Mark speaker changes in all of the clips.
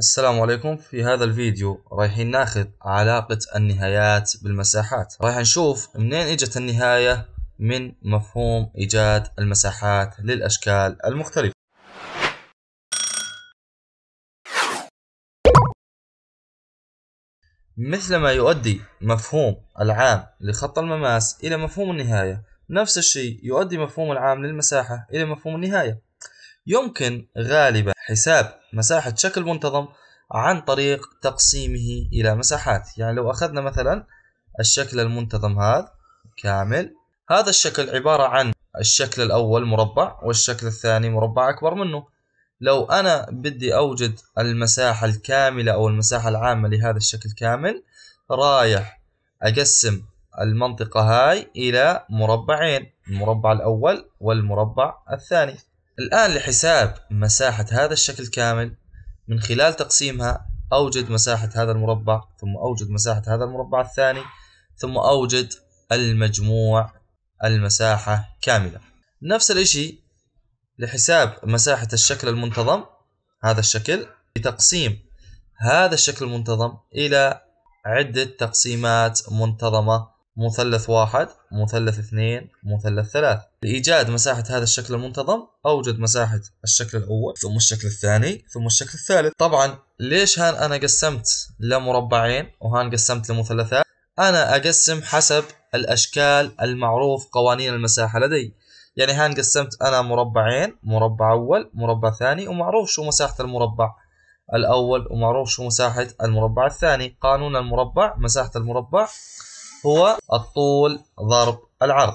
Speaker 1: السلام عليكم في هذا الفيديو رايحين ناخذ علاقة النهايات بالمساحات رايح نشوف منين اجت النهاية من مفهوم ايجاد المساحات للاشكال المختلفة مثلما يؤدي مفهوم العام لخط المماس إلى مفهوم النهاية نفس الشيء يؤدي مفهوم العام للمساحة إلى مفهوم النهاية يمكن غالبا حساب مساحة شكل منتظم عن طريق تقسيمه إلى مساحات يعني لو أخذنا مثلا الشكل المنتظم هذا كامل هذا الشكل عبارة عن الشكل الأول مربع والشكل الثاني مربع أكبر منه لو أنا بدي أوجد المساحة الكاملة أو المساحة العامة لهذا الشكل كامل رايح أقسم المنطقة هاي إلى مربعين المربع الأول والمربع الثاني الآن لحساب مساحة هذا الشكل كامل من خلال تقسيمها أوجد مساحة هذا المربع ثم أوجد مساحة هذا المربع الثاني ثم أوجد المجموع المساحة كاملة نفس الإشي لحساب مساحة الشكل المنتظم هذا الشكل لتقسيم هذا الشكل المنتظم إلى عدة تقسيمات منتظمة مثلث واحد مثلث اثنين مثلث ثلاث لإيجاد مساحة هذا الشكل المنتظم أوجد مساحة الشكل الأول ثم الشكل الثاني ثم الشكل الثالث طبعا ليش هان أنا قسمت لمربعين وهان قسمت لمثلثات أنا أقسم حسب الأشكال المعروف قوانين المساحة لدي يعني هان قسمت أنا مربعين مربع أول مربع ثاني ومعروف شو مساحة المربع الأول ومعروف شو مساحة المربع الثاني قانون المربع مساحة المربع هو الطول ضرب العرض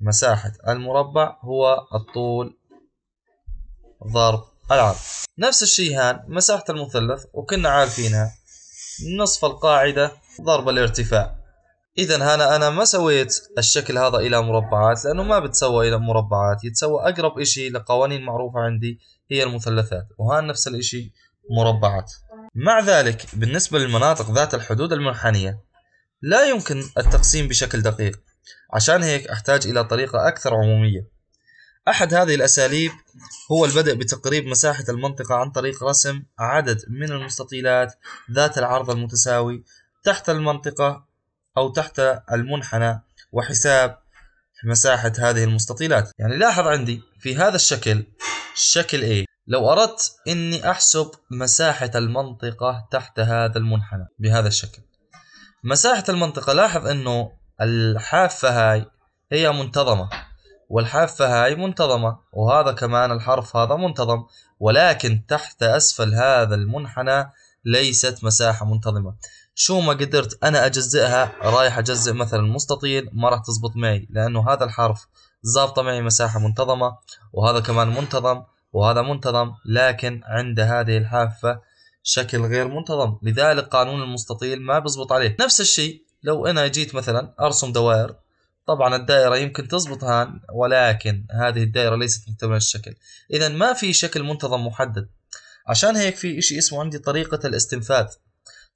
Speaker 1: مساحة المربع هو الطول ضرب العرض نفس الشيء هان مساحة المثلث وكنا عارفينها نصف القاعدة ضرب الارتفاع إذا هنا أنا ما سويت الشكل هذا إلى مربعات لأنه ما بتسوى إلى مربعات يتسوى أقرب إشي لقوانين معروفة عندي هي المثلثات وهان نفس الإشي مربعات مع ذلك بالنسبة للمناطق ذات الحدود المنحنية لا يمكن التقسيم بشكل دقيق عشان هيك أحتاج إلى طريقة أكثر عمومية أحد هذه الأساليب هو البدء بتقريب مساحة المنطقة عن طريق رسم عدد من المستطيلات ذات العرض المتساوي تحت المنطقة أو تحت المنحنى وحساب مساحة هذه المستطيلات يعني لاحظ عندي في هذا الشكل شكل A لو أردت أني أحسب مساحة المنطقة تحت هذا المنحنى بهذا الشكل مساحة المنطقة لاحظ انه الحافة هاي هي منتظمة والحافة هاي منتظمة وهذا كمان الحرف هذا منتظم ولكن تحت أسفل هذا المنحنى ليست مساحة منتظمة شو ما قدرت أنا أجزئها رايح أجزئ مثلا مستطيل ما راح تزبط معي لأنه هذا الحرف زابطة معي مساحة منتظمة وهذا كمان منتظم وهذا منتظم لكن عند هذه الحافة شكل غير منتظم لذلك قانون المستطيل ما بزبط عليه نفس الشيء لو انا جيت مثلا ارسم دوائر طبعا الدائرة يمكن تزبط هان ولكن هذه الدائرة ليست مكتملة الشكل اذا ما في شكل منتظم محدد عشان هيك في اشي اسمه عندي طريقة الاستنفاذ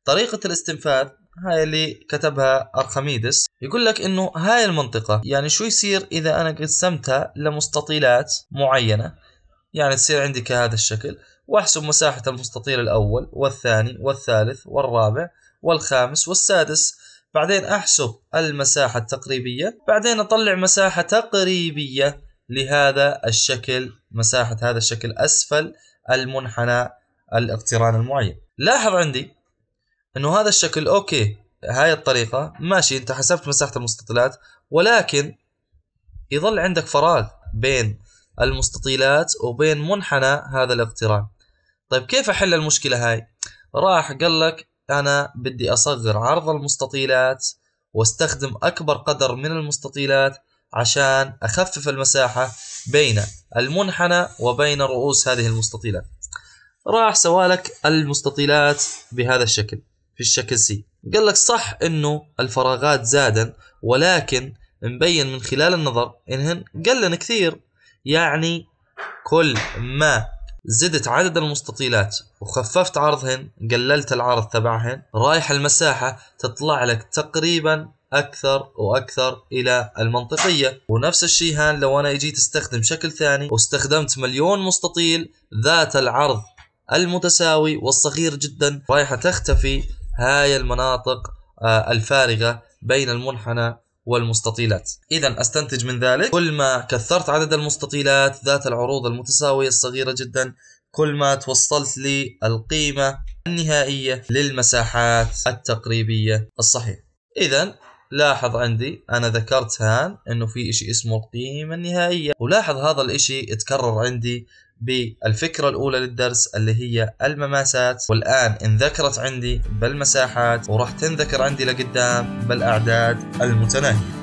Speaker 1: طريقة الاستنفاذ هاي اللي كتبها أرخميدس يقول لك إنه هاي المنطقة يعني شو يصير إذا أنا قسمتها لمستطيلات معينة يعني تصير عندي كهذا الشكل واحسب مساحة المستطيل الأول والثاني والثالث والرابع والخامس والسادس بعدين أحسب المساحة التقريبية بعدين أطلع مساحة تقريبية لهذا الشكل مساحة هذا الشكل أسفل المنحنى الاقتران المعين لاحظ عندي أنه هذا الشكل أوكي هاي الطريقة ماشي أنت حسبت مساحة المستطيلات ولكن يظل عندك فراغ بين المستطيلات وبين منحنى هذا الاقتران طيب كيف احل المشكله هاي راح قال لك انا بدي اصغر عرض المستطيلات واستخدم اكبر قدر من المستطيلات عشان اخفف المساحه بين المنحنى وبين رؤوس هذه المستطيلات راح سوالك المستطيلات بهذا الشكل في الشكل سي قال لك صح انه الفراغات زادا ولكن مبين من خلال النظر انهن قلن كثير يعني كل ما زدت عدد المستطيلات وخففت عرضهن قللت العرض تبعهن رايح المساحة تطلع لك تقريبا اكثر واكثر الى المنطقيه ونفس الشيء هان لو انا اجيت استخدم شكل ثاني واستخدمت مليون مستطيل ذات العرض المتساوي والصغير جدا رايحه تختفي هاي المناطق آه، الفارغه بين المنحنى والمستطيلات إذا أستنتج من ذلك كل ما كثرت عدد المستطيلات ذات العروض المتساوية الصغيرة جدا كل ما توصلت للقيمة النهائية للمساحات التقريبية الصحيحة إذا لاحظ عندي أنا ذكرت هان أنه في إشي اسمه القيمة النهائية ولاحظ هذا الإشي اتكرر عندي بالفكرة الأولى للدرس اللي هي المماسات والآن انذكرت عندي بالمساحات وراح تنذكر عندي لقدام بالأعداد المتناهية